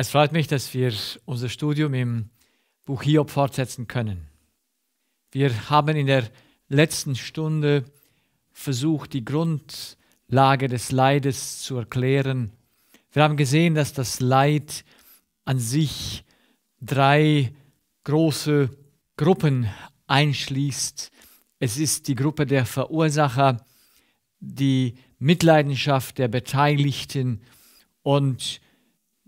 Es freut mich, dass wir unser Studium im Buch Hiob fortsetzen können. Wir haben in der letzten Stunde versucht, die Grundlage des Leides zu erklären. Wir haben gesehen, dass das Leid an sich drei große Gruppen einschließt. Es ist die Gruppe der Verursacher, die Mitleidenschaft der Beteiligten und die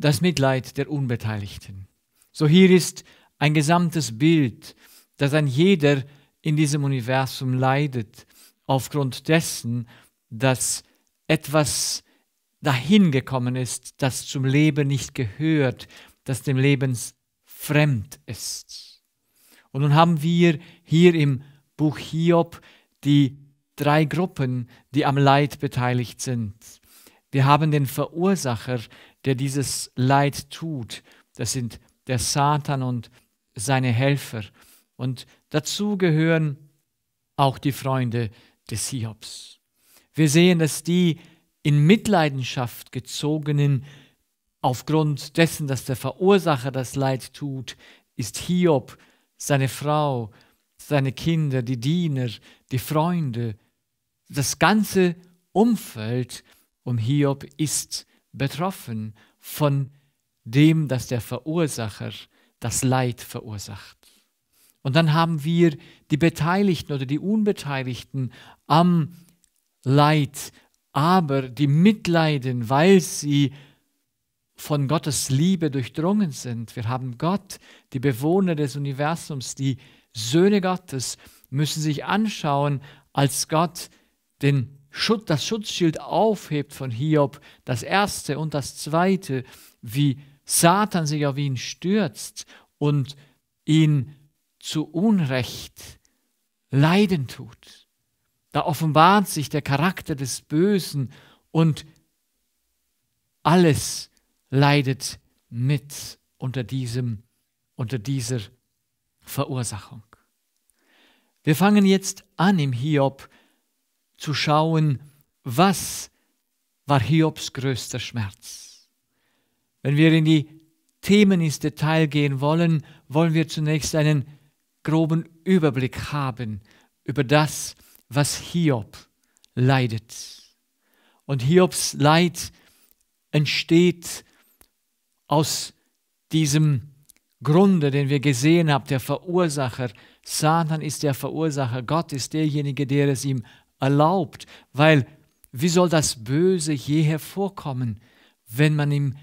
das Mitleid der Unbeteiligten. So hier ist ein gesamtes Bild, dass ein jeder in diesem Universum leidet, aufgrund dessen, dass etwas dahin gekommen ist, das zum Leben nicht gehört, das dem Leben fremd ist. Und nun haben wir hier im Buch Hiob die drei Gruppen, die am Leid beteiligt sind. Wir haben den Verursacher, der dieses Leid tut. Das sind der Satan und seine Helfer. Und dazu gehören auch die Freunde des Hiobs. Wir sehen, dass die in Mitleidenschaft gezogenen, aufgrund dessen, dass der Verursacher das Leid tut, ist Hiob, seine Frau, seine Kinder, die Diener, die Freunde, das ganze Umfeld um Hiob ist betroffen von dem, dass der Verursacher das Leid verursacht. Und dann haben wir die Beteiligten oder die Unbeteiligten am Leid, aber die mitleiden, weil sie von Gottes Liebe durchdrungen sind. Wir haben Gott, die Bewohner des Universums, die Söhne Gottes, müssen sich anschauen, als Gott den das Schutzschild aufhebt von Hiob, das erste und das zweite, wie Satan sich auf ihn stürzt und ihn zu Unrecht leiden tut. Da offenbart sich der Charakter des Bösen und alles leidet mit unter diesem unter dieser Verursachung. Wir fangen jetzt an im Hiob zu schauen, was war Hiobs größter Schmerz. Wenn wir in die Themen ins Detail gehen wollen, wollen wir zunächst einen groben Überblick haben über das, was Hiob leidet. Und Hiobs Leid entsteht aus diesem Grunde, den wir gesehen haben, der Verursacher. Satan ist der Verursacher, Gott ist derjenige, der es ihm erlaubt, weil wie soll das Böse je hervorkommen, wenn man ihm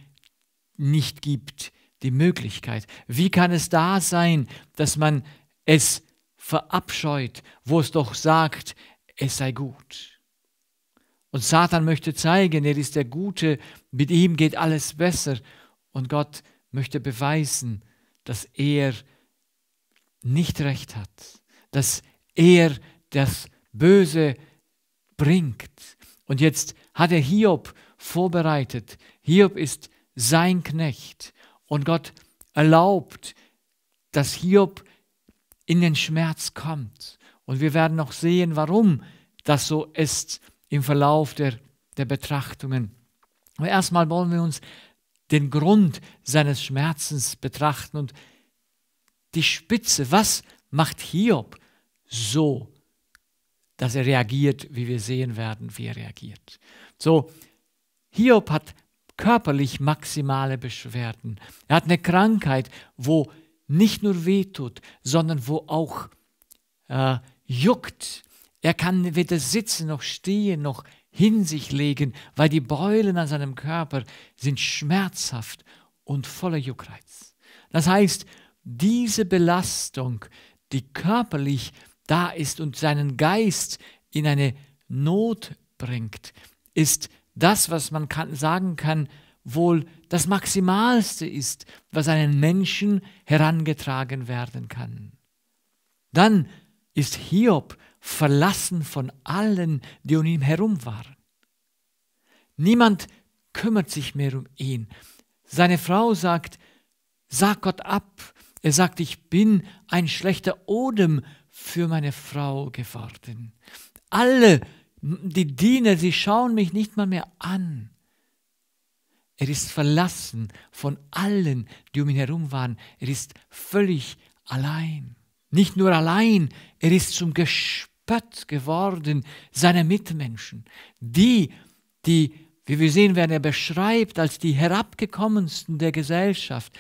nicht gibt die Möglichkeit? Wie kann es da sein, dass man es verabscheut, wo es doch sagt, es sei gut? Und Satan möchte zeigen, er ist der Gute, mit ihm geht alles besser und Gott möchte beweisen, dass er nicht recht hat, dass er das Böse bringt. Und jetzt hat er Hiob vorbereitet. Hiob ist sein Knecht. Und Gott erlaubt, dass Hiob in den Schmerz kommt. Und wir werden noch sehen, warum das so ist im Verlauf der, der Betrachtungen. Aber erstmal wollen wir uns den Grund seines Schmerzens betrachten und die Spitze. Was macht Hiob so dass er reagiert, wie wir sehen werden, wie er reagiert. So, Hiob hat körperlich maximale Beschwerden. Er hat eine Krankheit, wo nicht nur wehtut, sondern wo auch äh, juckt. Er kann weder sitzen noch stehen noch hin sich legen, weil die Beulen an seinem Körper sind schmerzhaft und voller Juckreiz. Das heißt, diese Belastung, die körperlich da ist und seinen Geist in eine Not bringt, ist das, was man kann, sagen kann, wohl das Maximalste ist, was einen Menschen herangetragen werden kann. Dann ist Hiob verlassen von allen, die um ihn herum waren. Niemand kümmert sich mehr um ihn. Seine Frau sagt, sag Gott ab. Er sagt, ich bin ein schlechter Odem für meine Frau geworden. Alle, die Diener, sie schauen mich nicht mal mehr an. Er ist verlassen von allen, die um ihn herum waren. Er ist völlig allein. Nicht nur allein, er ist zum Gespött geworden seiner Mitmenschen. Die, die, wie wir sehen werden, er beschreibt als die herabgekommensten der Gesellschaft,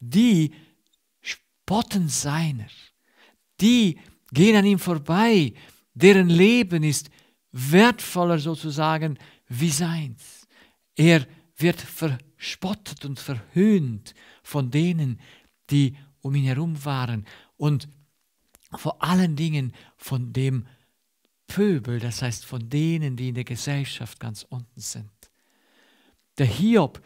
die spotten seiner. Die, gehen an ihm vorbei, deren Leben ist wertvoller sozusagen wie seins. Er wird verspottet und verhöhnt von denen, die um ihn herum waren und vor allen Dingen von dem Pöbel, das heißt von denen, die in der Gesellschaft ganz unten sind. Der Hiob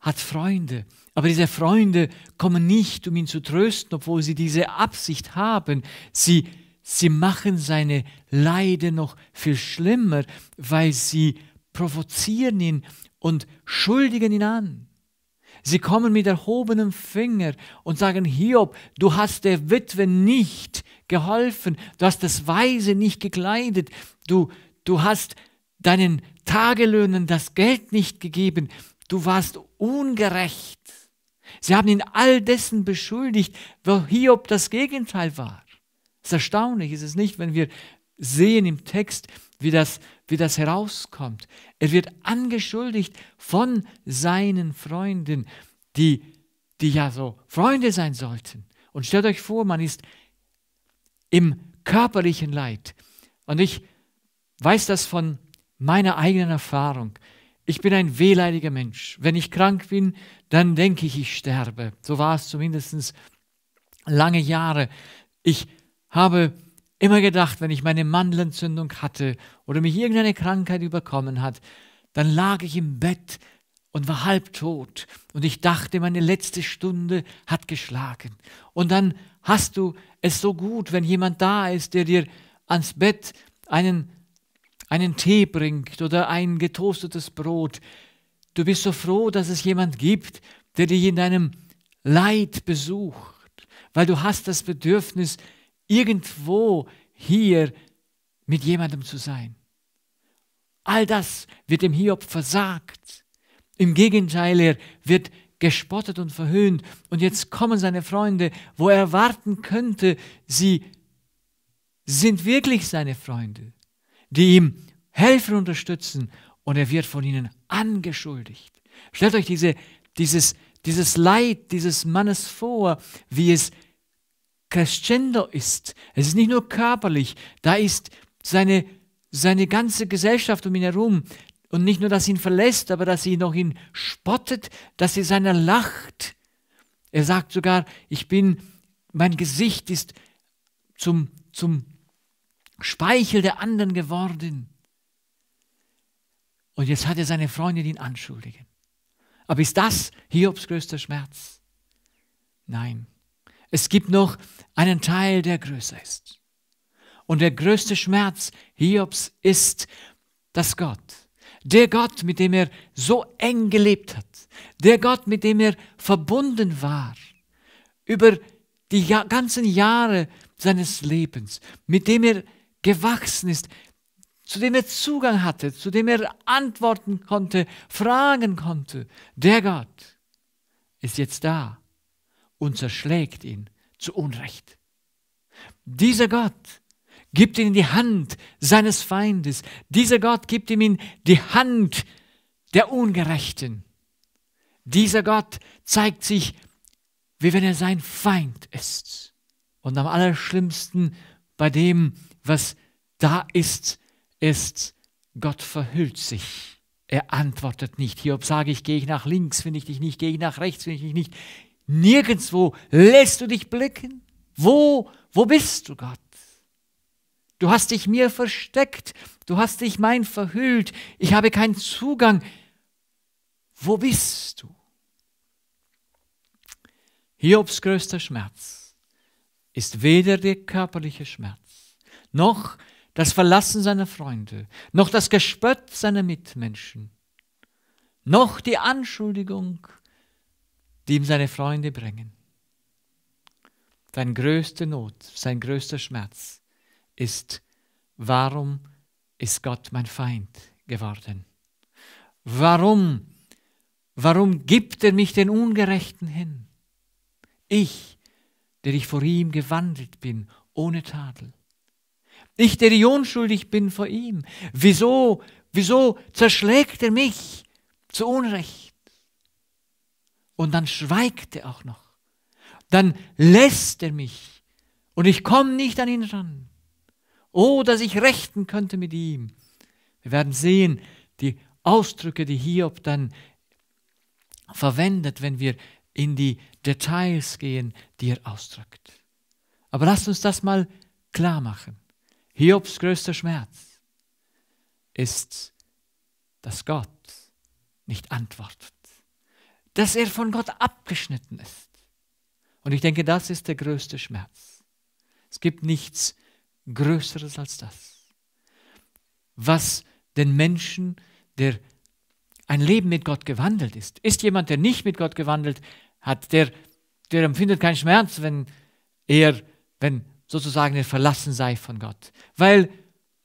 hat Freunde, aber diese Freunde kommen nicht, um ihn zu trösten, obwohl sie diese Absicht haben. Sie, sie machen seine Leiden noch viel schlimmer, weil sie provozieren ihn und schuldigen ihn an. Sie kommen mit erhobenem Finger und sagen, Hiob, du hast der Witwe nicht geholfen, du hast das Weise nicht gekleidet, du, du hast deinen Tagelöhnen das Geld nicht gegeben, du warst ungerecht. Sie haben ihn all dessen beschuldigt, wo Hiob das Gegenteil war. Es ist erstaunlich, ist es nicht, wenn wir sehen im Text, wie das, wie das herauskommt. Er wird angeschuldigt von seinen Freunden, die, die ja so Freunde sein sollten. Und stellt euch vor, man ist im körperlichen Leid. Und ich weiß das von meiner eigenen Erfahrung. Ich bin ein wehleidiger Mensch. Wenn ich krank bin, dann denke ich, ich sterbe. So war es zumindest lange Jahre. Ich habe immer gedacht, wenn ich meine Mandelentzündung hatte oder mich irgendeine Krankheit überkommen hat, dann lag ich im Bett und war halbtot und ich dachte, meine letzte Stunde hat geschlagen. Und dann hast du es so gut, wenn jemand da ist, der dir ans Bett einen einen Tee bringt oder ein getoastetes Brot. Du bist so froh, dass es jemand gibt, der dich in deinem Leid besucht, weil du hast das Bedürfnis, irgendwo hier mit jemandem zu sein. All das wird dem Hiob versagt. Im Gegenteil, er wird gespottet und verhöhnt. Und jetzt kommen seine Freunde, wo er warten könnte, sie sind wirklich seine Freunde die ihm helfen, unterstützen und er wird von ihnen angeschuldigt. Stellt euch diese, dieses, dieses Leid dieses Mannes vor, wie es crescendo ist. Es ist nicht nur körperlich, da ist seine, seine ganze Gesellschaft um ihn herum. Und nicht nur, dass sie ihn verlässt, aber dass sie noch ihn spottet, dass sie seiner lacht. Er sagt sogar, ich bin, mein Gesicht ist zum, zum Speichel der anderen geworden. Und jetzt hat er seine Freundin ihn anschuldigen. Aber ist das Hiobs größter Schmerz? Nein, es gibt noch einen Teil, der größer ist. Und der größte Schmerz Hiobs ist, dass Gott, der Gott, mit dem er so eng gelebt hat, der Gott, mit dem er verbunden war, über die ganzen Jahre seines Lebens, mit dem er gewachsen ist, zu dem er Zugang hatte, zu dem er antworten konnte, fragen konnte. Der Gott ist jetzt da und zerschlägt ihn zu Unrecht. Dieser Gott gibt ihn in die Hand seines Feindes. Dieser Gott gibt ihm in die Hand der Ungerechten. Dieser Gott zeigt sich, wie wenn er sein Feind ist. Und am allerschlimmsten bei dem, was da ist, ist, Gott verhüllt sich. Er antwortet nicht. Hiob sage ich, gehe ich nach links, finde ich dich nicht, gehe ich nach rechts, finde ich dich nicht. Nirgendwo lässt du dich blicken. Wo, wo bist du, Gott? Du hast dich mir versteckt, du hast dich mein verhüllt, ich habe keinen Zugang. Wo bist du? Hiobs größter Schmerz ist weder der körperliche Schmerz, noch das Verlassen seiner Freunde, noch das Gespött seiner Mitmenschen, noch die Anschuldigung, die ihm seine Freunde bringen. Seine größte Not, sein größter Schmerz ist, warum ist Gott mein Feind geworden? Warum, warum gibt er mich den Ungerechten hin? Ich, der ich vor ihm gewandelt bin, ohne Tadel. Ich, der die unschuldig bin vor ihm. Wieso, wieso zerschlägt er mich zu Unrecht? Und dann schweigt er auch noch. Dann lässt er mich. Und ich komme nicht an ihn ran. Oh, dass ich rechten könnte mit ihm. Wir werden sehen, die Ausdrücke, die Hiob dann verwendet, wenn wir in die Details gehen, die er ausdrückt. Aber lasst uns das mal klar machen. Hiobs größter Schmerz ist, dass Gott nicht antwortet, dass er von Gott abgeschnitten ist. Und ich denke, das ist der größte Schmerz. Es gibt nichts Größeres als das, was den Menschen, der ein Leben mit Gott gewandelt ist, ist jemand, der nicht mit Gott gewandelt hat, der, der empfindet keinen Schmerz, wenn er, wenn sozusagen ein Verlassen sei von Gott, weil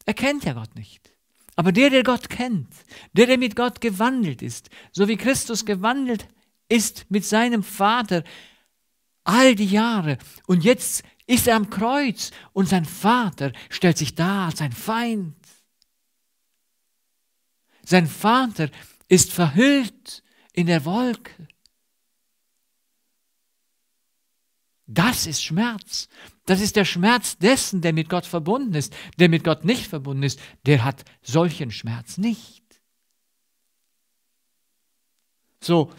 er kennt ja Gott nicht. Aber der, der Gott kennt, der, der mit Gott gewandelt ist, so wie Christus gewandelt ist mit seinem Vater all die Jahre und jetzt ist er am Kreuz und sein Vater stellt sich da als sein Feind. Sein Vater ist verhüllt in der Wolke. Das ist Schmerz. Das ist der Schmerz dessen, der mit Gott verbunden ist. Der mit Gott nicht verbunden ist, der hat solchen Schmerz nicht. So,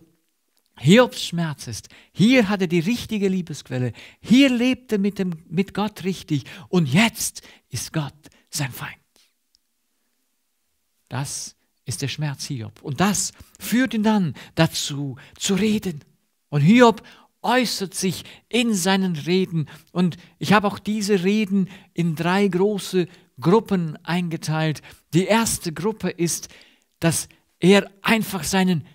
Hiobs Schmerz ist, hier hat er die richtige Liebesquelle, hier lebte mit, dem, mit Gott richtig und jetzt ist Gott sein Feind. Das ist der Schmerz Hiob. Und das führt ihn dann dazu, zu reden. Und Hiob äußert sich in seinen Reden. Und ich habe auch diese Reden in drei große Gruppen eingeteilt. Die erste Gruppe ist, dass er einfach seinen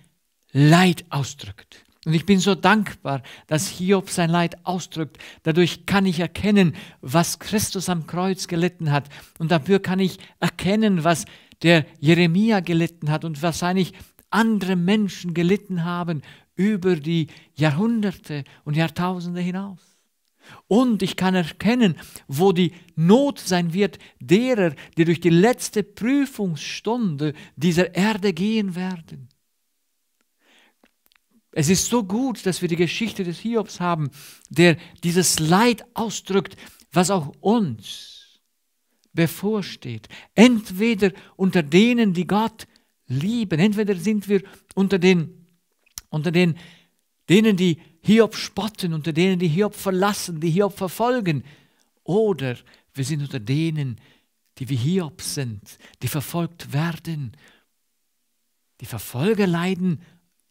Leid ausdrückt. Und ich bin so dankbar, dass Hiob sein Leid ausdrückt. Dadurch kann ich erkennen, was Christus am Kreuz gelitten hat. Und dafür kann ich erkennen, was der Jeremia gelitten hat und wahrscheinlich andere Menschen gelitten haben über die Jahrhunderte und Jahrtausende hinaus. Und ich kann erkennen, wo die Not sein wird derer, die durch die letzte Prüfungsstunde dieser Erde gehen werden. Es ist so gut, dass wir die Geschichte des Hiobs haben, der dieses Leid ausdrückt, was auch uns bevorsteht. Entweder unter denen, die Gott lieben, entweder sind wir unter den unter den, denen, die Hiob spotten, unter denen, die Hiob verlassen, die Hiob verfolgen. Oder wir sind unter denen, die wie Hiob sind, die verfolgt werden. Die Verfolger leiden,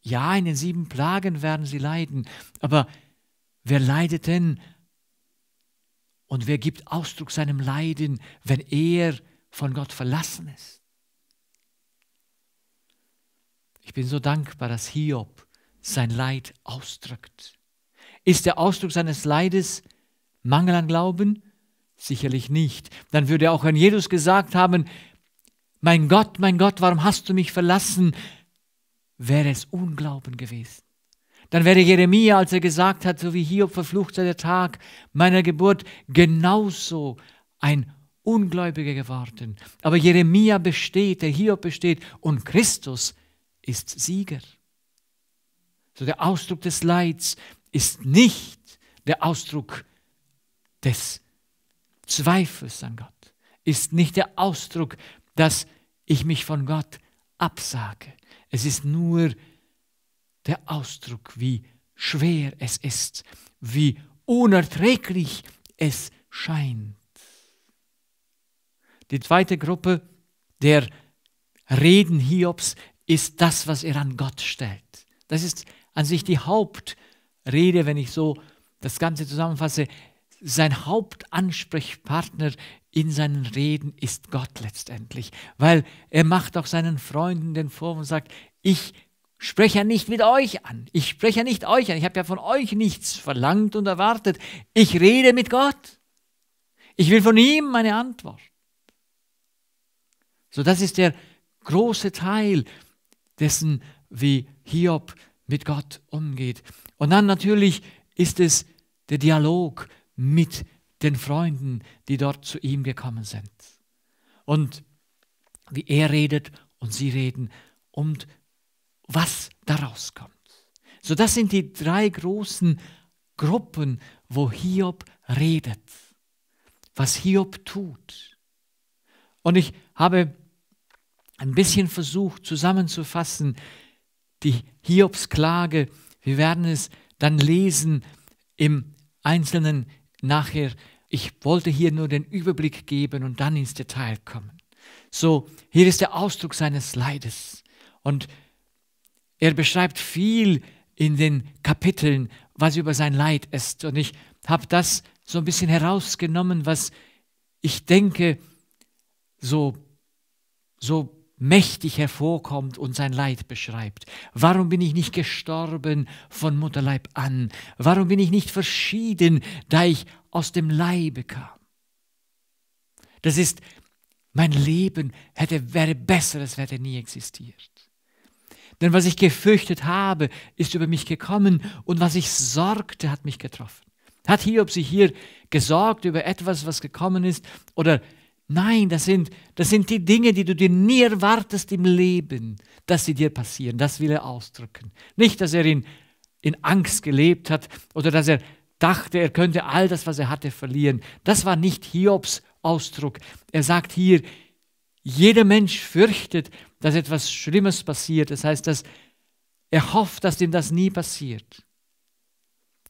ja, in den sieben Plagen werden sie leiden, aber wer leidet denn und wer gibt Ausdruck seinem Leiden, wenn er von Gott verlassen ist? Ich bin so dankbar, dass Hiob sein Leid ausdrückt. Ist der Ausdruck seines Leides Mangel an Glauben? Sicherlich nicht. Dann würde auch Herrn Jesus gesagt haben, mein Gott, mein Gott, warum hast du mich verlassen? Wäre es Unglauben gewesen. Dann wäre Jeremia, als er gesagt hat, so wie Hiob verflucht sei der Tag meiner Geburt, genauso ein Ungläubiger geworden. Aber Jeremia besteht, der Hiob besteht und Christus ist Sieger. So der Ausdruck des Leids ist nicht der Ausdruck des Zweifels an Gott, ist nicht der Ausdruck, dass ich mich von Gott absage. Es ist nur der Ausdruck, wie schwer es ist, wie unerträglich es scheint. Die zweite Gruppe der Reden Hiobs ist das, was er an Gott stellt. Das ist an sich die Hauptrede, wenn ich so das Ganze zusammenfasse, sein Hauptansprechpartner in seinen Reden ist Gott letztendlich, weil er macht auch seinen Freunden den Vorwurf und sagt, ich spreche ja nicht mit euch an, ich spreche ja nicht euch an, ich habe ja von euch nichts verlangt und erwartet, ich rede mit Gott, ich will von ihm meine Antwort. So das ist der große Teil dessen, wie Hiob mit Gott umgeht. Und dann natürlich ist es der Dialog mit den Freunden, die dort zu ihm gekommen sind. Und wie er redet und sie reden und was daraus kommt. So das sind die drei großen Gruppen, wo Hiob redet, was Hiob tut. Und ich habe ein bisschen versucht zusammenzufassen, die Hiobsklage. Wir werden es dann lesen im Einzelnen nachher. Ich wollte hier nur den Überblick geben und dann ins Detail kommen. So, hier ist der Ausdruck seines Leides. Und er beschreibt viel in den Kapiteln, was über sein Leid ist. Und ich habe das so ein bisschen herausgenommen, was ich denke, so, so mächtig hervorkommt und sein Leid beschreibt. Warum bin ich nicht gestorben von Mutterleib an? Warum bin ich nicht verschieden, da ich aus dem Leibe kam? Das ist, mein Leben hätte, wäre besser, es hätte nie existiert. Denn was ich gefürchtet habe, ist über mich gekommen und was ich sorgte, hat mich getroffen. Hat Hiob sich hier gesorgt über etwas, was gekommen ist oder Nein, das sind, das sind die Dinge, die du dir nie erwartest im Leben, dass sie dir passieren. Das will er ausdrücken. Nicht, dass er in, in Angst gelebt hat oder dass er dachte, er könnte all das, was er hatte, verlieren. Das war nicht Hiobs Ausdruck. Er sagt hier, jeder Mensch fürchtet, dass etwas Schlimmes passiert. Das heißt, dass er hofft, dass ihm das nie passiert.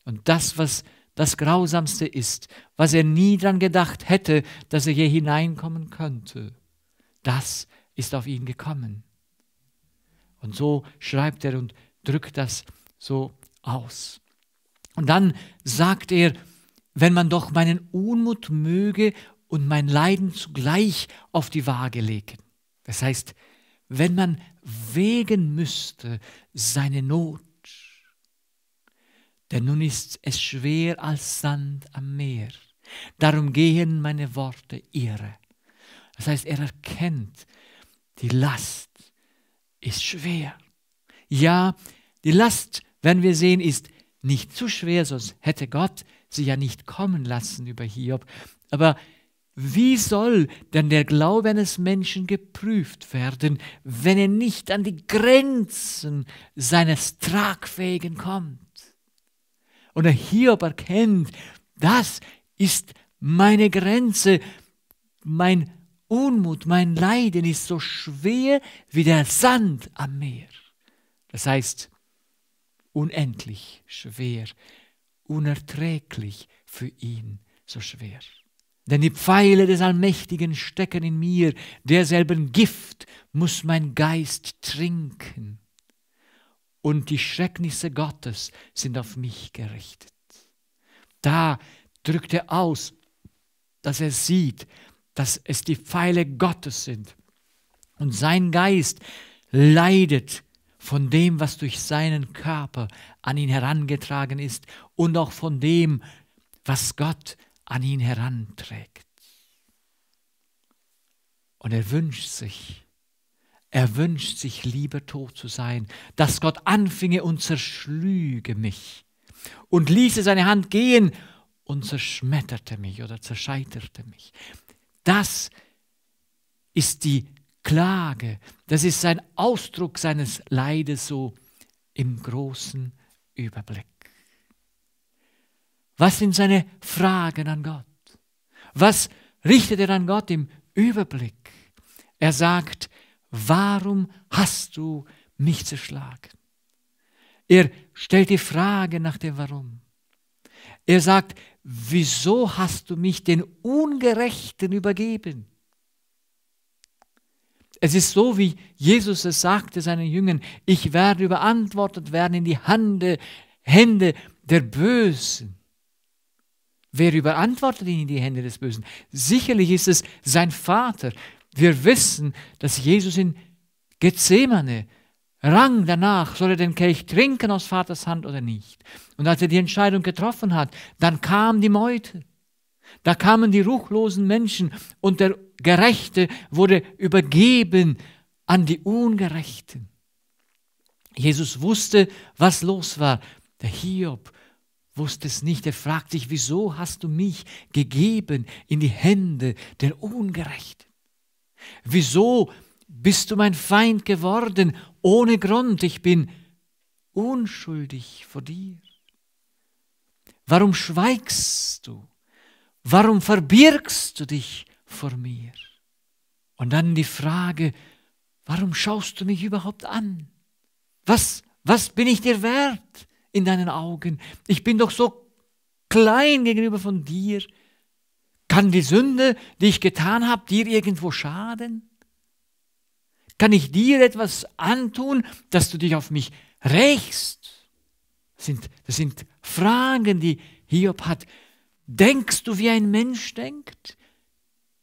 Und das, was passiert, das Grausamste ist, was er nie daran gedacht hätte, dass er hier hineinkommen könnte. Das ist auf ihn gekommen. Und so schreibt er und drückt das so aus. Und dann sagt er, wenn man doch meinen Unmut möge und mein Leiden zugleich auf die Waage legen. Das heißt, wenn man wägen müsste seine Not denn nun ist es schwer als Sand am Meer. Darum gehen meine Worte irre. Das heißt, er erkennt, die Last ist schwer. Ja, die Last, wenn wir sehen, ist nicht zu schwer, sonst hätte Gott sie ja nicht kommen lassen über Hiob. Aber wie soll denn der Glaube eines Menschen geprüft werden, wenn er nicht an die Grenzen seines Tragfähigen kommt? Und der Hiob erkennt, das ist meine Grenze, mein Unmut, mein Leiden ist so schwer wie der Sand am Meer. Das heißt, unendlich schwer, unerträglich für ihn so schwer. Denn die Pfeile des Allmächtigen stecken in mir, derselben Gift muss mein Geist trinken und die Schrecknisse Gottes sind auf mich gerichtet. Da drückt er aus, dass er sieht, dass es die Pfeile Gottes sind. Und sein Geist leidet von dem, was durch seinen Körper an ihn herangetragen ist und auch von dem, was Gott an ihn heranträgt. Und er wünscht sich, er wünscht sich lieber tot zu sein, dass Gott anfinge und zerschlüge mich und ließe seine Hand gehen und zerschmetterte mich oder zerscheiterte mich. Das ist die Klage, das ist sein Ausdruck seines Leides so im großen Überblick. Was sind seine Fragen an Gott? Was richtet er an Gott im Überblick? Er sagt, warum hast du mich zerschlagen? Er stellt die Frage nach dem Warum. Er sagt, wieso hast du mich den Ungerechten übergeben? Es ist so, wie Jesus es sagte seinen Jüngern, ich werde überantwortet werden in die Hande, Hände der Bösen. Wer überantwortet ihn in die Hände des Bösen? Sicherlich ist es sein Vater, wir wissen, dass Jesus in Gethsemane rang danach, soll er den Kelch trinken aus Vaters Hand oder nicht. Und als er die Entscheidung getroffen hat, dann kam die Meute. Da kamen die ruchlosen Menschen und der Gerechte wurde übergeben an die Ungerechten. Jesus wusste, was los war. Der Hiob wusste es nicht. Er fragt sich, wieso hast du mich gegeben in die Hände der Ungerechten? Wieso bist du mein Feind geworden ohne Grund? Ich bin unschuldig vor dir. Warum schweigst du? Warum verbirgst du dich vor mir? Und dann die Frage, warum schaust du mich überhaupt an? Was, was bin ich dir wert in deinen Augen? Ich bin doch so klein gegenüber von dir. Kann die Sünde, die ich getan habe, dir irgendwo schaden? Kann ich dir etwas antun, dass du dich auf mich rächst? Das sind, das sind Fragen, die Hiob hat. Denkst du, wie ein Mensch denkt?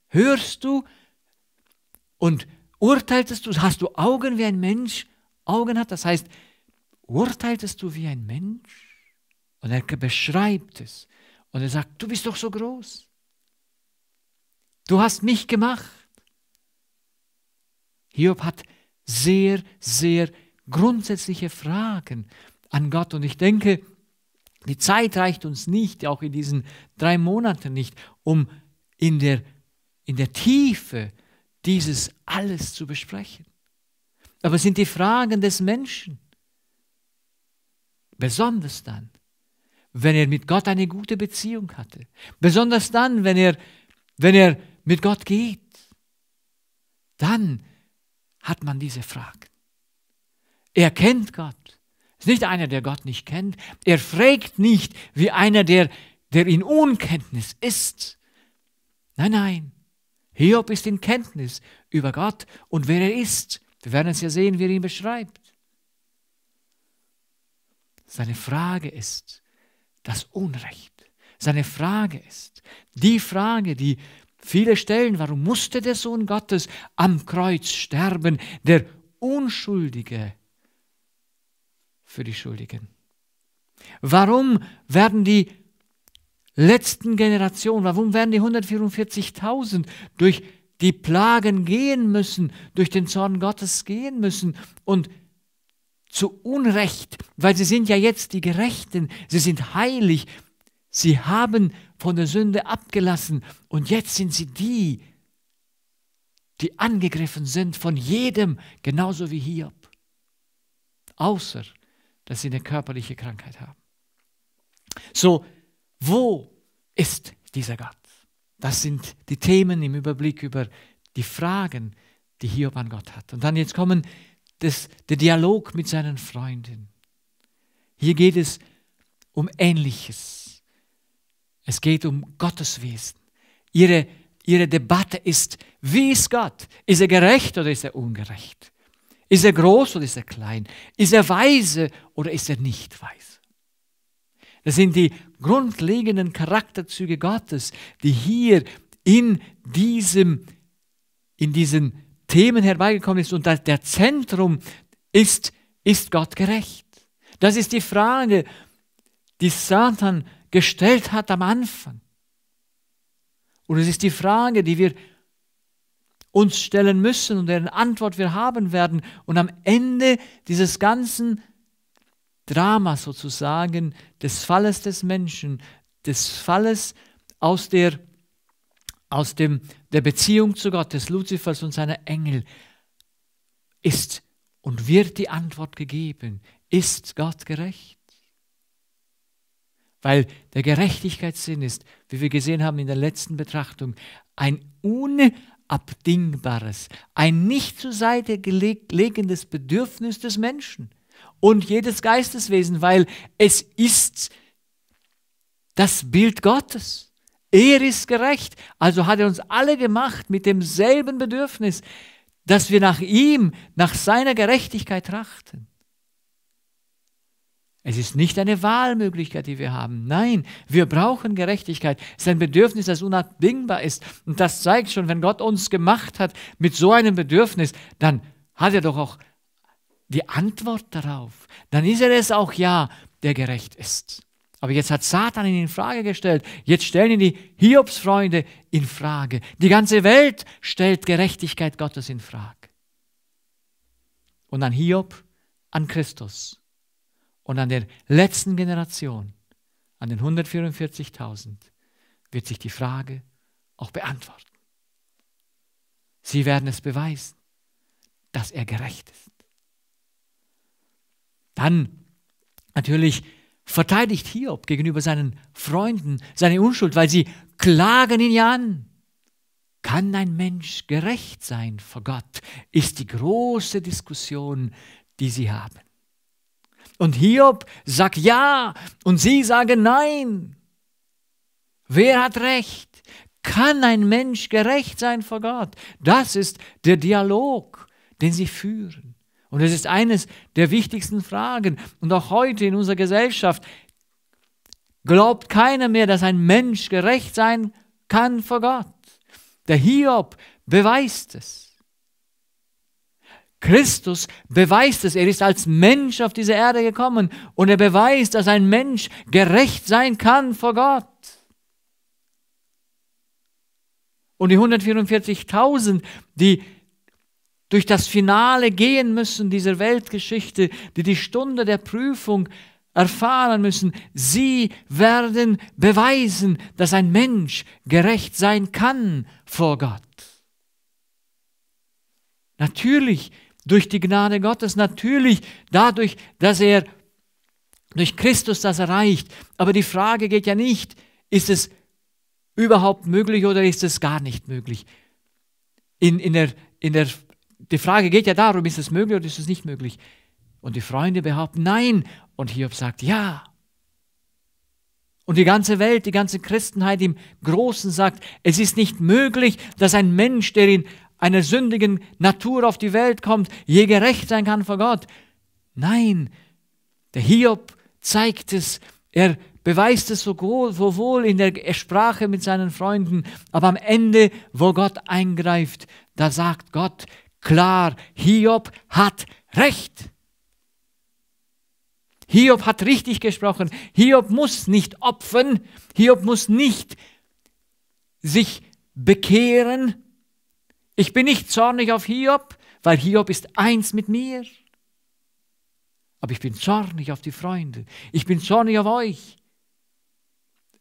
Hörst du und urteiltest du? Hast du Augen, wie ein Mensch Augen hat? Das heißt, urteiltest du wie ein Mensch? Und er beschreibt es. Und er sagt, du bist doch so groß. Du hast mich gemacht. Hiob hat sehr, sehr grundsätzliche Fragen an Gott. Und ich denke, die Zeit reicht uns nicht, auch in diesen drei Monaten nicht, um in der, in der Tiefe dieses alles zu besprechen. Aber es sind die Fragen des Menschen. Besonders dann, wenn er mit Gott eine gute Beziehung hatte. Besonders dann, wenn er, wenn er mit Gott geht, dann hat man diese Fragen. Er kennt Gott. Ist nicht einer, der Gott nicht kennt. Er fragt nicht wie einer, der, der in Unkenntnis ist. Nein, nein. Hiob ist in Kenntnis über Gott und wer er ist. Wir werden es ja sehen, wie er ihn beschreibt. Seine Frage ist das Unrecht. Seine Frage ist die Frage, die Viele Stellen, warum musste der Sohn Gottes am Kreuz sterben, der Unschuldige für die Schuldigen? Warum werden die letzten Generationen, warum werden die 144.000 durch die Plagen gehen müssen, durch den Zorn Gottes gehen müssen und zu Unrecht, weil sie sind ja jetzt die Gerechten, sie sind heilig, sie haben von der Sünde abgelassen und jetzt sind sie die, die angegriffen sind von jedem, genauso wie Hiob. Außer, dass sie eine körperliche Krankheit haben. So, wo ist dieser Gott? Das sind die Themen im Überblick über die Fragen, die Hiob an Gott hat. Und dann jetzt kommen das, der Dialog mit seinen Freunden. Hier geht es um Ähnliches. Es geht um Gottes Wesen. Ihre, ihre Debatte ist, wie ist Gott? Ist er gerecht oder ist er ungerecht? Ist er groß oder ist er klein? Ist er weise oder ist er nicht weise? Das sind die grundlegenden Charakterzüge Gottes, die hier in diesem, in diesen Themen herbeigekommen sind. und der Zentrum ist, ist Gott gerecht? Das ist die Frage, die Satan gestellt hat am Anfang. Und es ist die Frage, die wir uns stellen müssen und deren Antwort wir haben werden. Und am Ende dieses ganzen Dramas sozusagen des Falles des Menschen, des Falles aus der, aus dem, der Beziehung zu Gott, des Luzifers und seiner Engel, ist und wird die Antwort gegeben. Ist Gott gerecht? weil der Gerechtigkeitssinn ist, wie wir gesehen haben in der letzten Betrachtung, ein unabdingbares, ein nicht zur Seite legendes Bedürfnis des Menschen und jedes Geisteswesen, weil es ist das Bild Gottes. Er ist gerecht, also hat er uns alle gemacht mit demselben Bedürfnis, dass wir nach ihm, nach seiner Gerechtigkeit trachten. Es ist nicht eine Wahlmöglichkeit, die wir haben. Nein, wir brauchen Gerechtigkeit. Es ist ein Bedürfnis, das unabdingbar ist. Und das zeigt schon, wenn Gott uns gemacht hat mit so einem Bedürfnis, dann hat er doch auch die Antwort darauf. Dann ist er es auch ja, der gerecht ist. Aber jetzt hat Satan ihn in Frage gestellt. Jetzt stellen ihn die Hiobsfreunde in Frage. Die ganze Welt stellt Gerechtigkeit Gottes in Frage. Und an Hiob, an Christus und an der letzten Generation, an den 144.000, wird sich die Frage auch beantworten. Sie werden es beweisen, dass er gerecht ist. Dann natürlich verteidigt Hiob gegenüber seinen Freunden seine Unschuld, weil sie klagen ihn ja an. Kann ein Mensch gerecht sein vor Gott? Ist die große Diskussion, die sie haben. Und Hiob sagt ja und sie sagen nein. Wer hat recht? Kann ein Mensch gerecht sein vor Gott? Das ist der Dialog, den sie führen. Und es ist eines der wichtigsten Fragen. Und auch heute in unserer Gesellschaft glaubt keiner mehr, dass ein Mensch gerecht sein kann vor Gott. Der Hiob beweist es. Christus beweist es. Er ist als Mensch auf diese Erde gekommen und er beweist, dass ein Mensch gerecht sein kann vor Gott. Und die 144.000, die durch das Finale gehen müssen dieser Weltgeschichte, die die Stunde der Prüfung erfahren müssen, sie werden beweisen, dass ein Mensch gerecht sein kann vor Gott. Natürlich durch die Gnade Gottes, natürlich dadurch, dass er durch Christus das erreicht. Aber die Frage geht ja nicht, ist es überhaupt möglich oder ist es gar nicht möglich? In, in der, in der, die Frage geht ja darum, ist es möglich oder ist es nicht möglich? Und die Freunde behaupten nein und Hiob sagt ja. Und die ganze Welt, die ganze Christenheit im Großen sagt, es ist nicht möglich, dass ein Mensch, der in einer sündigen Natur auf die Welt kommt, je gerecht sein kann vor Gott. Nein, der Hiob zeigt es, er beweist es sowohl, sowohl in der Sprache mit seinen Freunden, aber am Ende, wo Gott eingreift, da sagt Gott klar, Hiob hat recht. Hiob hat richtig gesprochen. Hiob muss nicht opfern. Hiob muss nicht sich bekehren. Ich bin nicht zornig auf Hiob, weil Hiob ist eins mit mir. Aber ich bin zornig auf die Freunde. Ich bin zornig auf euch.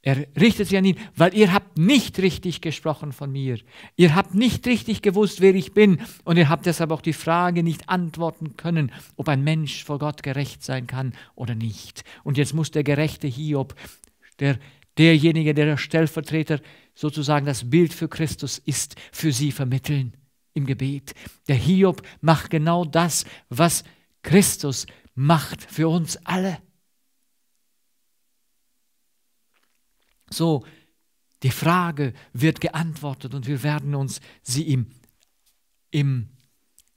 Er richtet sich an ihn, weil ihr habt nicht richtig gesprochen von mir. Ihr habt nicht richtig gewusst, wer ich bin. Und ihr habt deshalb auch die Frage nicht antworten können, ob ein Mensch vor Gott gerecht sein kann oder nicht. Und jetzt muss der gerechte Hiob, der, derjenige, der der Stellvertreter sozusagen das Bild für Christus ist, für sie vermitteln im Gebet. Der Hiob macht genau das, was Christus macht für uns alle. So, die Frage wird geantwortet und wir werden uns sie im, im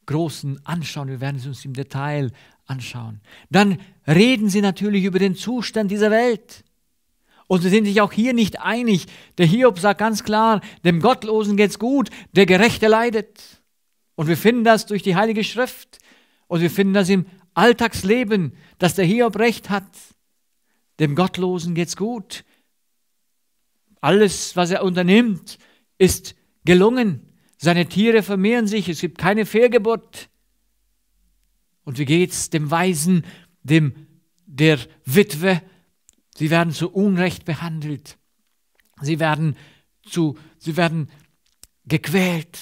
Großen anschauen, wir werden sie uns im Detail anschauen. Dann reden sie natürlich über den Zustand dieser Welt. Und sie sind sich auch hier nicht einig. Der Hiob sagt ganz klar, dem Gottlosen geht's gut, der Gerechte leidet. Und wir finden das durch die Heilige Schrift. Und wir finden das im Alltagsleben, dass der Hiob recht hat. Dem Gottlosen geht's gut. Alles, was er unternimmt, ist gelungen. Seine Tiere vermehren sich, es gibt keine Fehlgeburt. Und wie geht's dem Weisen, dem der Witwe, Sie werden zu Unrecht behandelt. Sie werden zu, sie werden gequält.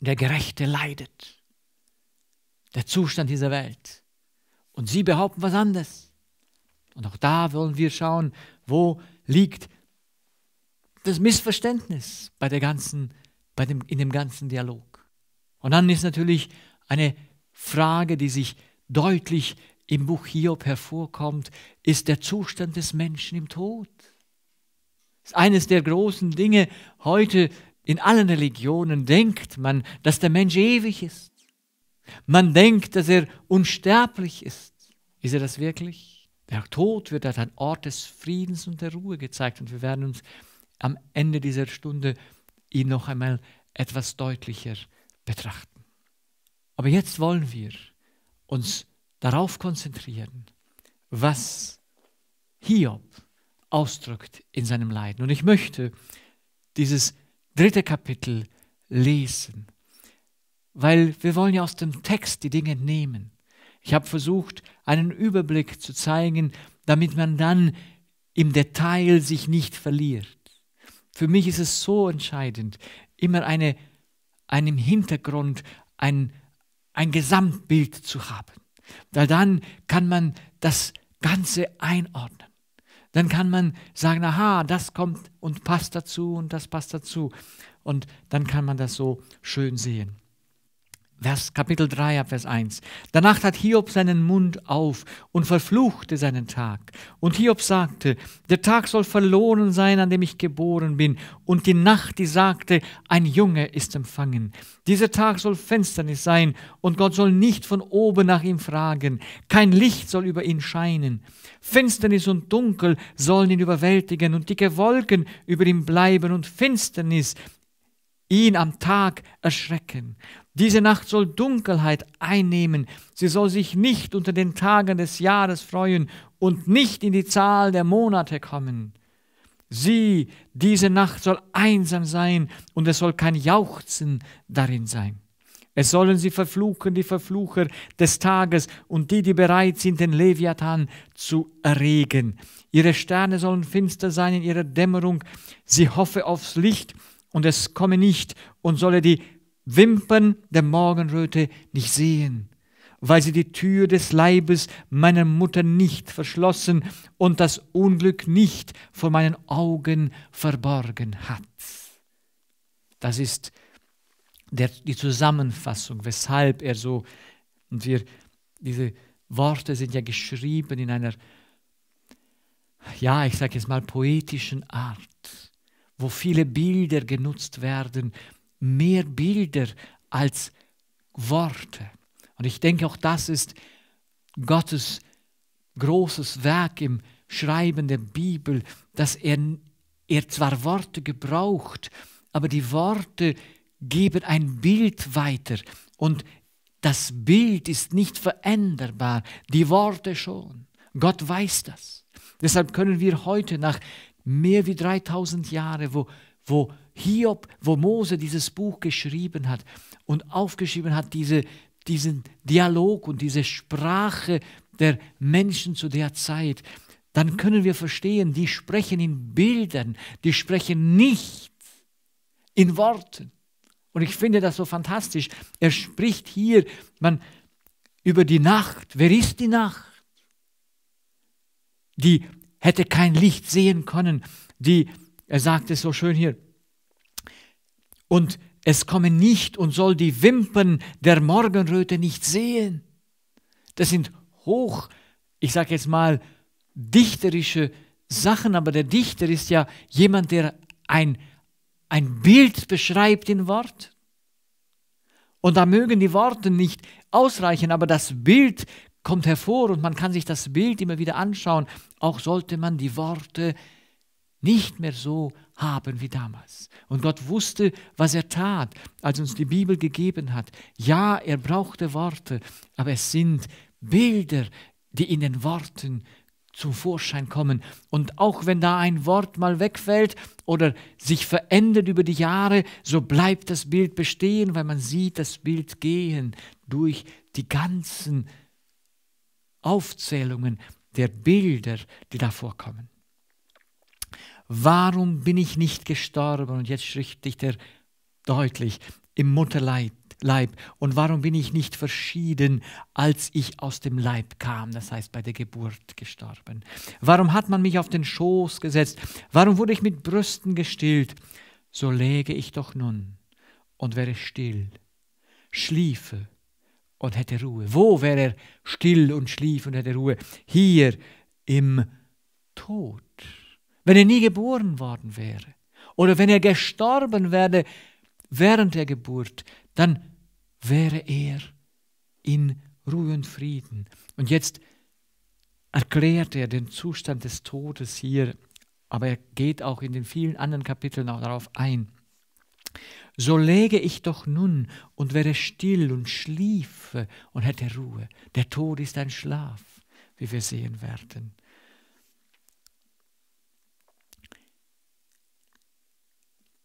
Der Gerechte leidet. Der Zustand dieser Welt. Und sie behaupten was anderes. Und auch da wollen wir schauen, wo liegt das Missverständnis bei der ganzen, bei dem, in dem ganzen Dialog. Und dann ist natürlich eine Frage, die sich deutlich im Buch Hiob hervorkommt, ist der Zustand des Menschen im Tod. Das ist eines der großen Dinge heute in allen Religionen denkt man, dass der Mensch ewig ist. Man denkt, dass er unsterblich ist. Ist er das wirklich? Der Tod wird als ein Ort des Friedens und der Ruhe gezeigt und wir werden uns am Ende dieser Stunde ihn noch einmal etwas deutlicher betrachten. Aber jetzt wollen wir uns darauf konzentrieren, was Hiob ausdrückt in seinem Leiden. Und ich möchte dieses dritte Kapitel lesen, weil wir wollen ja aus dem Text die Dinge nehmen. Ich habe versucht, einen Überblick zu zeigen, damit man dann im Detail sich nicht verliert. Für mich ist es so entscheidend, immer eine, einen Hintergrund, ein, ein Gesamtbild zu haben. Weil dann kann man das Ganze einordnen. Dann kann man sagen, aha, das kommt und passt dazu und das passt dazu. Und dann kann man das so schön sehen. Vers Kapitel 3 Vers 1. Danach tat Hiob seinen Mund auf und verfluchte seinen Tag. Und Hiob sagte, der Tag soll verloren sein, an dem ich geboren bin, und die Nacht, die sagte, ein Junge ist empfangen. Dieser Tag soll Finsternis sein, und Gott soll nicht von oben nach ihm fragen. Kein Licht soll über ihn scheinen. Finsternis und Dunkel sollen ihn überwältigen, und dicke Wolken über ihm bleiben, und Finsternis, ihn am Tag erschrecken. Diese Nacht soll Dunkelheit einnehmen, sie soll sich nicht unter den Tagen des Jahres freuen und nicht in die Zahl der Monate kommen. Sieh, diese Nacht soll einsam sein und es soll kein Jauchzen darin sein. Es sollen sie verfluchen, die Verflucher des Tages und die, die bereit sind, den Leviathan zu erregen. Ihre Sterne sollen finster sein in ihrer Dämmerung. Sie hoffe aufs Licht und es komme nicht und solle die Wimpern der Morgenröte nicht sehen, weil sie die Tür des Leibes meiner Mutter nicht verschlossen und das Unglück nicht vor meinen Augen verborgen hat. Das ist der, die Zusammenfassung, weshalb er so, und wir, diese Worte sind ja geschrieben in einer, ja, ich sage jetzt mal, poetischen Art wo viele Bilder genutzt werden, mehr Bilder als Worte. Und ich denke, auch das ist Gottes großes Werk im Schreiben der Bibel, dass er, er zwar Worte gebraucht, aber die Worte geben ein Bild weiter und das Bild ist nicht veränderbar, die Worte schon. Gott weiß das. Deshalb können wir heute nach mehr wie 3000 Jahre, wo, wo Hiob, wo Mose dieses Buch geschrieben hat und aufgeschrieben hat, diese, diesen Dialog und diese Sprache der Menschen zu der Zeit, dann können wir verstehen, die sprechen in Bildern, die sprechen nicht in Worten. Und ich finde das so fantastisch. Er spricht hier man, über die Nacht. Wer ist die Nacht? Die hätte kein Licht sehen können. Die, er sagt es so schön hier, und es komme nicht und soll die Wimpern der Morgenröte nicht sehen. Das sind hoch, ich sage jetzt mal, dichterische Sachen, aber der Dichter ist ja jemand, der ein, ein Bild beschreibt in Wort. Und da mögen die Worte nicht ausreichen, aber das Bild kommt hervor und man kann sich das Bild immer wieder anschauen. Auch sollte man die Worte nicht mehr so haben wie damals. Und Gott wusste, was er tat, als uns die Bibel gegeben hat. Ja, er brauchte Worte, aber es sind Bilder, die in den Worten zum Vorschein kommen. Und auch wenn da ein Wort mal wegfällt oder sich verändert über die Jahre, so bleibt das Bild bestehen, weil man sieht das Bild gehen durch die ganzen Worte. Aufzählungen der Bilder, die da vorkommen. Warum bin ich nicht gestorben? Und jetzt dich der deutlich im Mutterleib. Leib. Und warum bin ich nicht verschieden, als ich aus dem Leib kam, das heißt bei der Geburt gestorben? Warum hat man mich auf den Schoß gesetzt? Warum wurde ich mit Brüsten gestillt? So läge ich doch nun und wäre still, schliefe und hätte Ruhe? Wo wäre er still und schlief und hätte Ruhe? Hier im Tod. Wenn er nie geboren worden wäre oder wenn er gestorben wäre während der Geburt, dann wäre er in Ruhe und Frieden. Und jetzt erklärt er den Zustand des Todes hier, aber er geht auch in den vielen anderen Kapiteln auch darauf ein. So läge ich doch nun und wäre still und schliefe und hätte Ruhe. Der Tod ist ein Schlaf, wie wir sehen werden.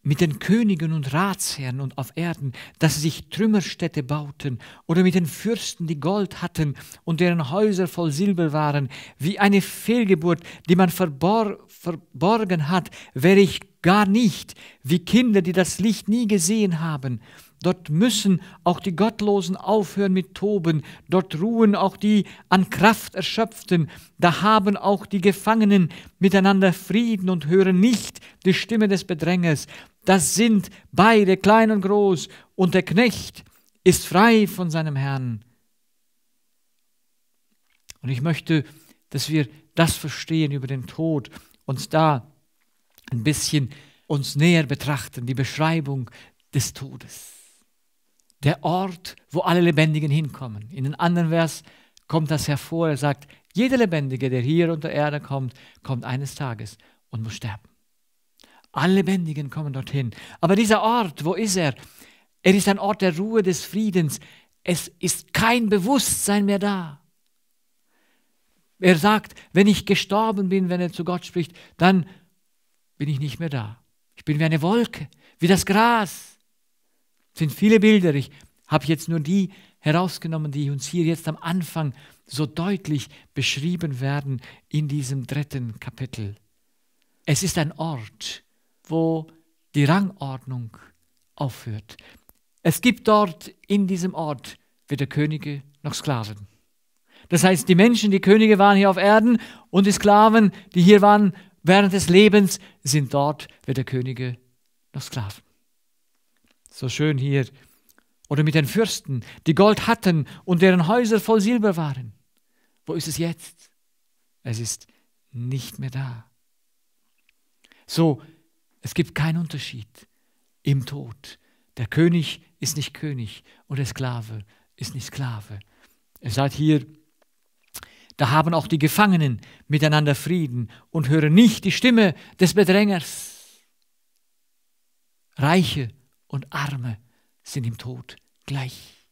mit den Königen und Ratsherren und auf Erden, dass sie sich Trümmerstädte bauten, oder mit den Fürsten, die Gold hatten und deren Häuser voll Silber waren, wie eine Fehlgeburt, die man verbor verborgen hat, wäre ich gar nicht, wie Kinder, die das Licht nie gesehen haben Dort müssen auch die Gottlosen aufhören mit Toben. Dort ruhen auch die an Kraft erschöpften. Da haben auch die Gefangenen miteinander Frieden und hören nicht die Stimme des Bedrängers. Das sind beide klein und groß. Und der Knecht ist frei von seinem Herrn. Und ich möchte, dass wir das verstehen über den Tod, uns da ein bisschen uns näher betrachten, die Beschreibung des Todes der Ort, wo alle Lebendigen hinkommen. In den anderen Vers kommt das hervor. Er sagt, jeder Lebendige, der hier unter Erde kommt, kommt eines Tages und muss sterben. Alle Lebendigen kommen dorthin. Aber dieser Ort, wo ist er? Er ist ein Ort der Ruhe, des Friedens. Es ist kein Bewusstsein mehr da. Er sagt, wenn ich gestorben bin, wenn er zu Gott spricht, dann bin ich nicht mehr da. Ich bin wie eine Wolke, wie das Gras. Es sind viele Bilder. Ich habe jetzt nur die herausgenommen, die uns hier jetzt am Anfang so deutlich beschrieben werden in diesem dritten Kapitel. Es ist ein Ort, wo die Rangordnung aufhört. Es gibt dort in diesem Ort weder Könige noch Sklaven. Das heißt, die Menschen, die Könige waren hier auf Erden und die Sklaven, die hier waren während des Lebens, sind dort weder Könige noch Sklaven. So schön hier. Oder mit den Fürsten, die Gold hatten und deren Häuser voll Silber waren. Wo ist es jetzt? Es ist nicht mehr da. So, es gibt keinen Unterschied im Tod. Der König ist nicht König und der Sklave ist nicht Sklave. Er sagt hier, da haben auch die Gefangenen miteinander Frieden und hören nicht die Stimme des Bedrängers. Reiche und Arme sind im Tod gleich.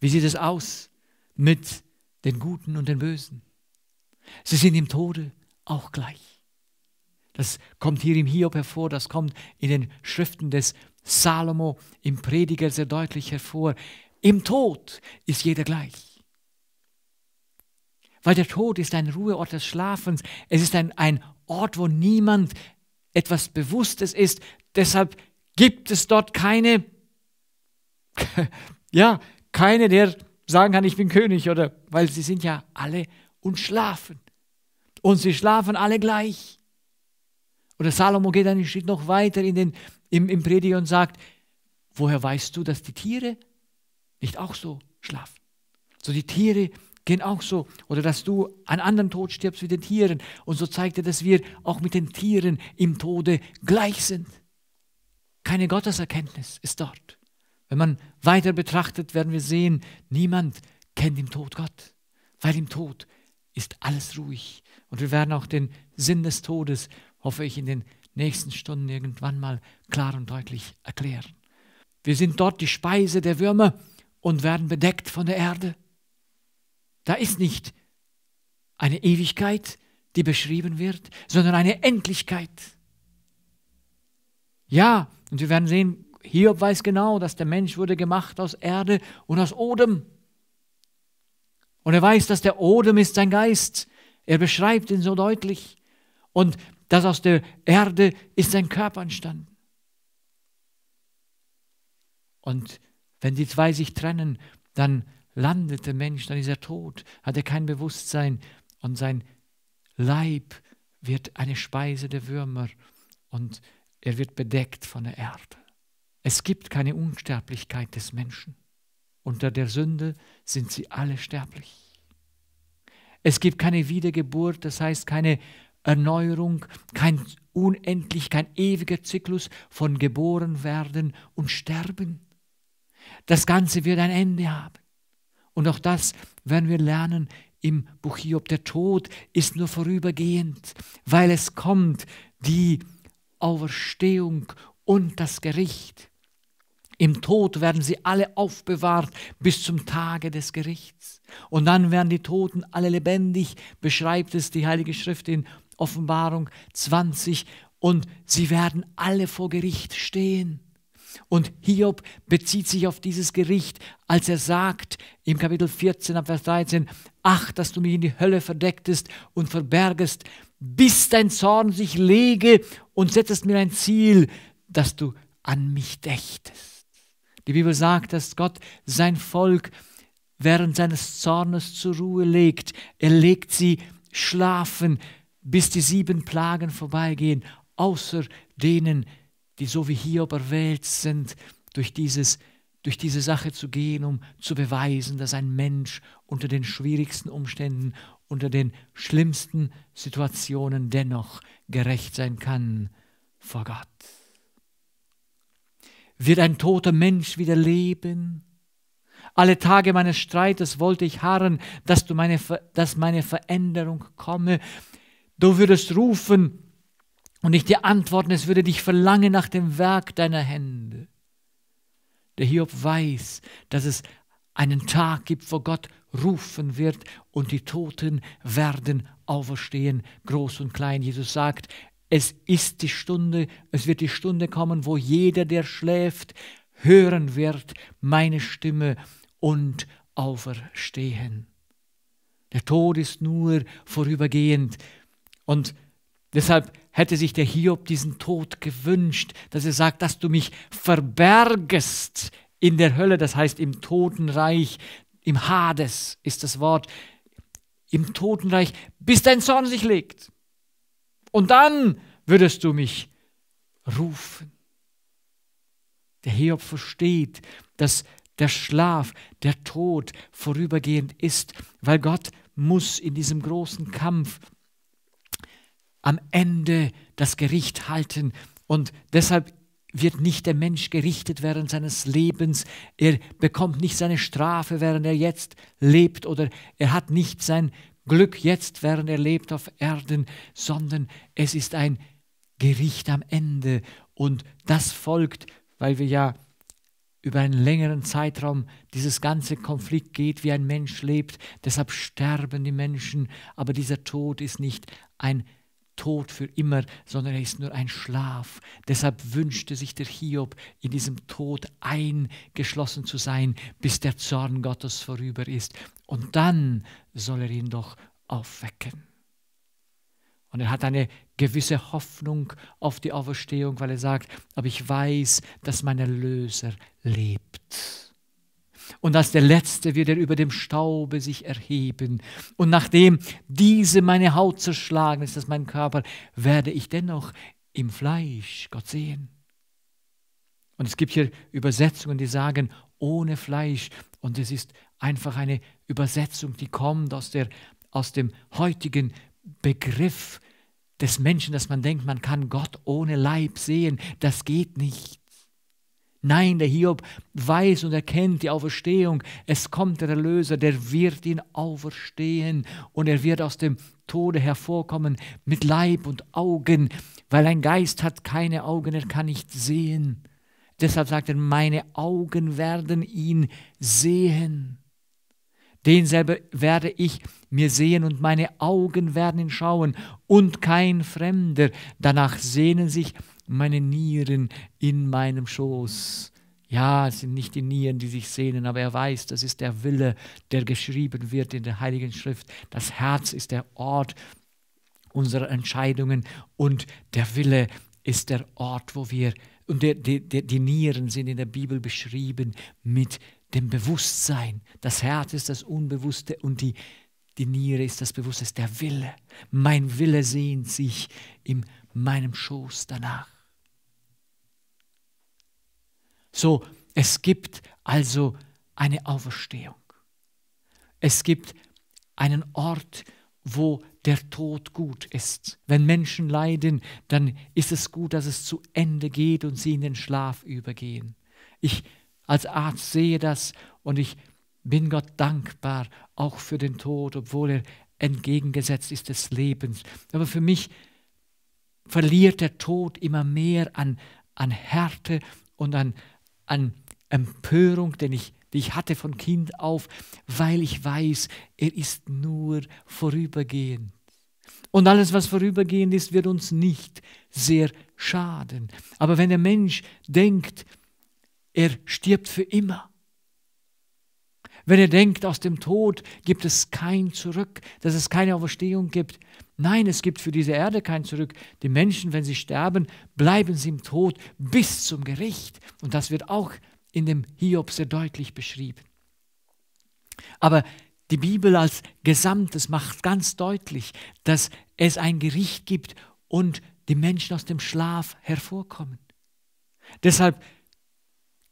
Wie sieht es aus mit den Guten und den Bösen? Sie sind im Tode auch gleich. Das kommt hier im Hiob hervor, das kommt in den Schriften des Salomo im Prediger sehr deutlich hervor. Im Tod ist jeder gleich. Weil der Tod ist ein Ruheort des Schlafens. Es ist ein, ein Ort, wo niemand etwas Bewusstes ist. Deshalb Gibt es dort keine, ja, keine, der sagen kann, ich bin König oder, weil sie sind ja alle und schlafen. Und sie schlafen alle gleich. Oder Salomo geht einen Schritt noch weiter in den, im, im Prediger und sagt, woher weißt du, dass die Tiere nicht auch so schlafen? So die Tiere gehen auch so. Oder dass du an anderen Tod stirbst wie den Tieren. Und so zeigt er, dass wir auch mit den Tieren im Tode gleich sind. Keine Gotteserkenntnis ist dort. Wenn man weiter betrachtet, werden wir sehen, niemand kennt im Tod Gott, weil im Tod ist alles ruhig. Und wir werden auch den Sinn des Todes, hoffe ich, in den nächsten Stunden irgendwann mal klar und deutlich erklären. Wir sind dort die Speise der Würmer und werden bedeckt von der Erde. Da ist nicht eine Ewigkeit, die beschrieben wird, sondern eine Endlichkeit. Ja, und wir werden sehen, Hiob weiß genau, dass der Mensch wurde gemacht aus Erde und aus Odem. Und er weiß, dass der Odem ist sein Geist. Er beschreibt ihn so deutlich. Und dass aus der Erde ist sein Körper entstanden. Und wenn die zwei sich trennen, dann landet der Mensch, dann ist er tot, hat er kein Bewusstsein und sein Leib wird eine Speise der Würmer und er wird bedeckt von der Erde. Es gibt keine Unsterblichkeit des Menschen. Unter der Sünde sind sie alle sterblich. Es gibt keine Wiedergeburt, das heißt keine Erneuerung, kein unendlich, kein ewiger Zyklus von geboren werden und sterben. Das Ganze wird ein Ende haben. Und auch das werden wir lernen im Buch Hiob. Der Tod ist nur vorübergehend, weil es kommt die Auferstehung und das Gericht. Im Tod werden sie alle aufbewahrt bis zum Tage des Gerichts. Und dann werden die Toten alle lebendig, beschreibt es die Heilige Schrift in Offenbarung 20. Und sie werden alle vor Gericht stehen. Und Hiob bezieht sich auf dieses Gericht, als er sagt im Kapitel 14, Vers 13, Ach, dass du mich in die Hölle verdecktest und verbergest bis dein Zorn sich lege und setzest mir ein Ziel, dass du an mich dächtest. Die Bibel sagt, dass Gott sein Volk während seines Zornes zur Ruhe legt. Er legt sie schlafen, bis die sieben Plagen vorbeigehen, außer denen, die so wie Hiob erwählt sind, durch, dieses, durch diese Sache zu gehen, um zu beweisen, dass ein Mensch unter den schwierigsten Umständen unter den schlimmsten Situationen dennoch gerecht sein kann vor Gott. Wird ein toter Mensch wieder leben? Alle Tage meines Streites wollte ich harren, dass, du meine, dass meine Veränderung komme. Du würdest rufen und ich dir antworten, es würde dich verlangen nach dem Werk deiner Hände. Der Hiob weiß, dass es einen Tag gibt vor Gott, rufen wird und die Toten werden auferstehen, groß und klein. Jesus sagt, es ist die Stunde, es wird die Stunde kommen, wo jeder, der schläft, hören wird meine Stimme und auferstehen. Der Tod ist nur vorübergehend und deshalb hätte sich der Hiob diesen Tod gewünscht, dass er sagt, dass du mich verbergest in der Hölle, das heißt im Totenreich, im Hades ist das Wort. Im Totenreich, bis dein Zorn sich legt. Und dann würdest du mich rufen. Der Hiob versteht, dass der Schlaf, der Tod vorübergehend ist, weil Gott muss in diesem großen Kampf am Ende das Gericht halten. Und deshalb wird nicht der Mensch gerichtet während seines Lebens, er bekommt nicht seine Strafe, während er jetzt lebt, oder er hat nicht sein Glück jetzt, während er lebt auf Erden, sondern es ist ein Gericht am Ende und das folgt, weil wir ja über einen längeren Zeitraum dieses ganze Konflikt geht, wie ein Mensch lebt, deshalb sterben die Menschen, aber dieser Tod ist nicht ein Tod für immer, sondern er ist nur ein Schlaf. Deshalb wünschte sich der Hiob, in diesem Tod eingeschlossen zu sein, bis der Zorn Gottes vorüber ist. Und dann soll er ihn doch aufwecken. Und er hat eine gewisse Hoffnung auf die Auferstehung, weil er sagt, aber ich weiß, dass mein Erlöser lebt und als der Letzte wird er über dem Staube sich erheben. Und nachdem diese meine Haut zerschlagen ist, das mein Körper, werde ich dennoch im Fleisch Gott sehen. Und es gibt hier Übersetzungen, die sagen, ohne Fleisch. Und es ist einfach eine Übersetzung, die kommt aus, der, aus dem heutigen Begriff des Menschen, dass man denkt, man kann Gott ohne Leib sehen. Das geht nicht. Nein, der Hiob weiß und erkennt die Auferstehung. Es kommt der Erlöser, der wird ihn auferstehen und er wird aus dem Tode hervorkommen mit Leib und Augen, weil ein Geist hat keine Augen, er kann nicht sehen. Deshalb sagt er, meine Augen werden ihn sehen. Denselbe werde ich mir sehen und meine Augen werden ihn schauen und kein Fremder. Danach sehnen sich meine Nieren in meinem Schoß. Ja, es sind nicht die Nieren, die sich sehnen, aber er weiß, das ist der Wille, der geschrieben wird in der Heiligen Schrift. Das Herz ist der Ort unserer Entscheidungen und der Wille ist der Ort, wo wir, und der, der, der, die Nieren sind in der Bibel beschrieben mit dem Bewusstsein. Das Herz ist das Unbewusste und die, die Niere ist das Bewusstsein, der Wille. Mein Wille sehnt sich in meinem Schoß danach. So, es gibt also eine Auferstehung. Es gibt einen Ort, wo der Tod gut ist. Wenn Menschen leiden, dann ist es gut, dass es zu Ende geht und sie in den Schlaf übergehen. Ich als Arzt sehe das und ich bin Gott dankbar, auch für den Tod, obwohl er entgegengesetzt ist des Lebens. Aber für mich verliert der Tod immer mehr an, an Härte und an, an Empörung, den ich, die ich hatte von Kind auf, weil ich weiß, er ist nur vorübergehend. Und alles, was vorübergehend ist, wird uns nicht sehr schaden. Aber wenn der Mensch denkt, er stirbt für immer, wenn er denkt, aus dem Tod gibt es kein Zurück, dass es keine Auferstehung gibt, Nein, es gibt für diese Erde kein Zurück. Die Menschen, wenn sie sterben, bleiben sie im Tod bis zum Gericht. Und das wird auch in dem Hiob sehr deutlich beschrieben. Aber die Bibel als Gesamtes macht ganz deutlich, dass es ein Gericht gibt und die Menschen aus dem Schlaf hervorkommen. Deshalb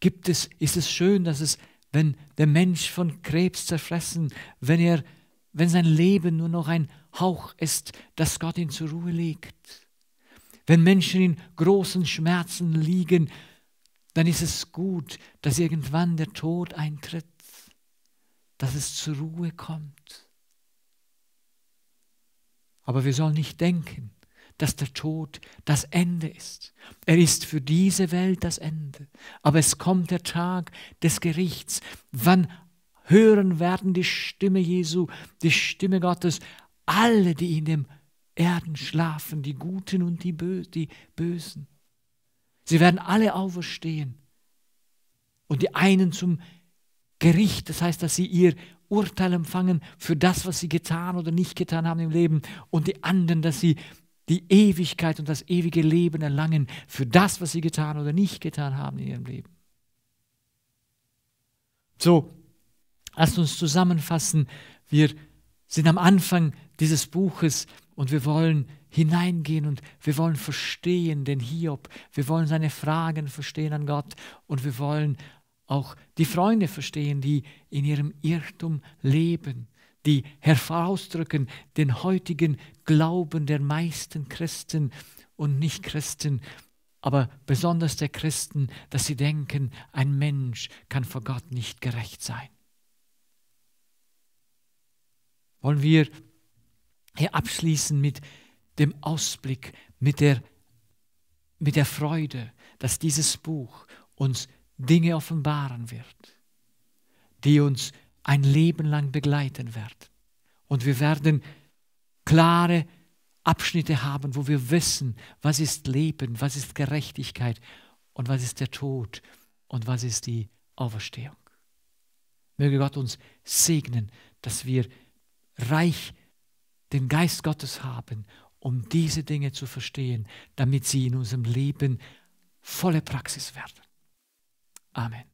gibt es, ist es schön, dass es, wenn der Mensch von Krebs zerfressen, wenn er, wenn sein Leben nur noch ein Hauch ist, dass Gott ihn zur Ruhe legt. Wenn Menschen in großen Schmerzen liegen, dann ist es gut, dass irgendwann der Tod eintritt, dass es zur Ruhe kommt. Aber wir sollen nicht denken, dass der Tod das Ende ist. Er ist für diese Welt das Ende. Aber es kommt der Tag des Gerichts, wann hören werden die Stimme Jesu, die Stimme Gottes alle, die in dem Erden schlafen, die Guten und die, Bö die Bösen. Sie werden alle auferstehen. Und die einen zum Gericht, das heißt, dass sie ihr Urteil empfangen für das, was sie getan oder nicht getan haben im Leben. Und die anderen, dass sie die Ewigkeit und das ewige Leben erlangen für das, was sie getan oder nicht getan haben in ihrem Leben. So, lasst uns zusammenfassen. Wir sind am Anfang dieses Buches und wir wollen hineingehen und wir wollen verstehen den Hiob, wir wollen seine Fragen verstehen an Gott und wir wollen auch die Freunde verstehen, die in ihrem Irrtum leben, die herausdrücken den heutigen Glauben der meisten Christen und Nichtchristen, aber besonders der Christen, dass sie denken, ein Mensch kann vor Gott nicht gerecht sein wollen wir hier abschließen mit dem Ausblick, mit der, mit der Freude, dass dieses Buch uns Dinge offenbaren wird, die uns ein Leben lang begleiten werden. Und wir werden klare Abschnitte haben, wo wir wissen, was ist Leben, was ist Gerechtigkeit und was ist der Tod und was ist die Auferstehung. Möge Gott uns segnen, dass wir reich den Geist Gottes haben, um diese Dinge zu verstehen, damit sie in unserem Leben volle Praxis werden. Amen.